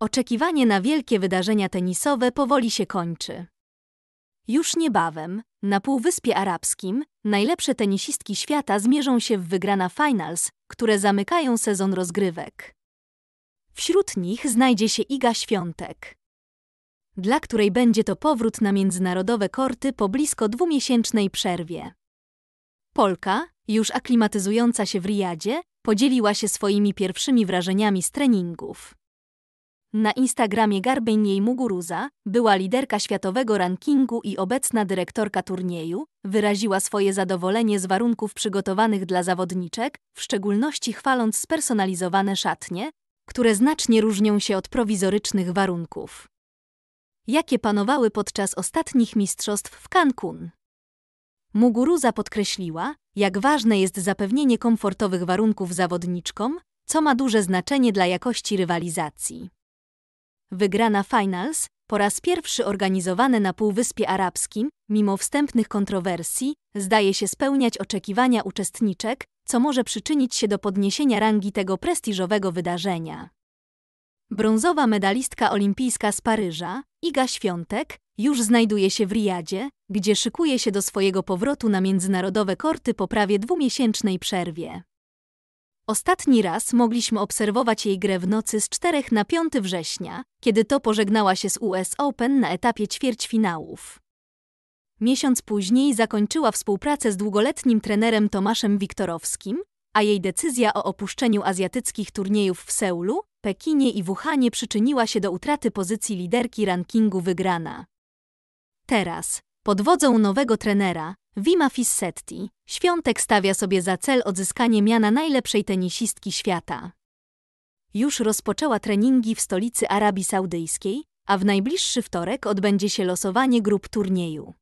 Oczekiwanie na wielkie wydarzenia tenisowe powoli się kończy. Już niebawem, na Półwyspie Arabskim, najlepsze tenisistki świata zmierzą się w wygrana finals, które zamykają sezon rozgrywek. Wśród nich znajdzie się Iga Świątek, dla której będzie to powrót na międzynarodowe korty po blisko dwumiesięcznej przerwie. Polka, już aklimatyzująca się w Riyadzie, podzieliła się swoimi pierwszymi wrażeniami z treningów. Na Instagramie Garbiniej Muguruza, była liderka światowego rankingu i obecna dyrektorka turnieju, wyraziła swoje zadowolenie z warunków przygotowanych dla zawodniczek, w szczególności chwaląc spersonalizowane szatnie, które znacznie różnią się od prowizorycznych warunków. Jakie panowały podczas ostatnich mistrzostw w Cancun? Muguruza podkreśliła, jak ważne jest zapewnienie komfortowych warunków zawodniczkom, co ma duże znaczenie dla jakości rywalizacji. Wygrana Finals, po raz pierwszy organizowane na Półwyspie Arabskim, mimo wstępnych kontrowersji, zdaje się spełniać oczekiwania uczestniczek, co może przyczynić się do podniesienia rangi tego prestiżowego wydarzenia. Brązowa medalistka olimpijska z Paryża, Iga Świątek, już znajduje się w Riyadzie, gdzie szykuje się do swojego powrotu na międzynarodowe korty po prawie dwumiesięcznej przerwie. Ostatni raz mogliśmy obserwować jej grę w nocy z 4 na 5 września, kiedy to pożegnała się z US Open na etapie ćwierćfinałów. Miesiąc później zakończyła współpracę z długoletnim trenerem Tomaszem Wiktorowskim, a jej decyzja o opuszczeniu azjatyckich turniejów w Seulu, Pekinie i Wuhanie przyczyniła się do utraty pozycji liderki rankingu wygrana. Teraz, pod wodzą nowego trenera, Wima Fissetti. Świątek stawia sobie za cel odzyskanie miana najlepszej tenisistki świata. Już rozpoczęła treningi w stolicy Arabii Saudyjskiej, a w najbliższy wtorek odbędzie się losowanie grup turnieju.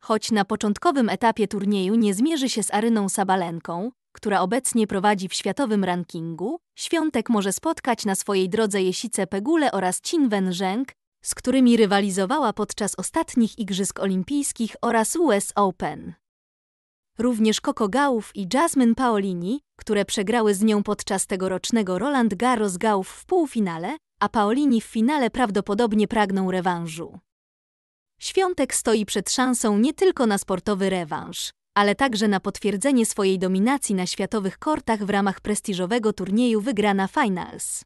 Choć na początkowym etapie turnieju nie zmierzy się z Aryną Sabalenką, która obecnie prowadzi w światowym rankingu, Świątek może spotkać na swojej drodze Jesicę Pegule oraz Qin Wen Zheng, z którymi rywalizowała podczas ostatnich Igrzysk Olimpijskich oraz US Open. Również Coco Gauff i Jasmine Paolini, które przegrały z nią podczas tegorocznego Roland Garros Gauff w półfinale, a Paolini w finale prawdopodobnie pragną rewanżu. Świątek stoi przed szansą nie tylko na sportowy rewanż, ale także na potwierdzenie swojej dominacji na światowych kortach w ramach prestiżowego turnieju Wygrana Finals.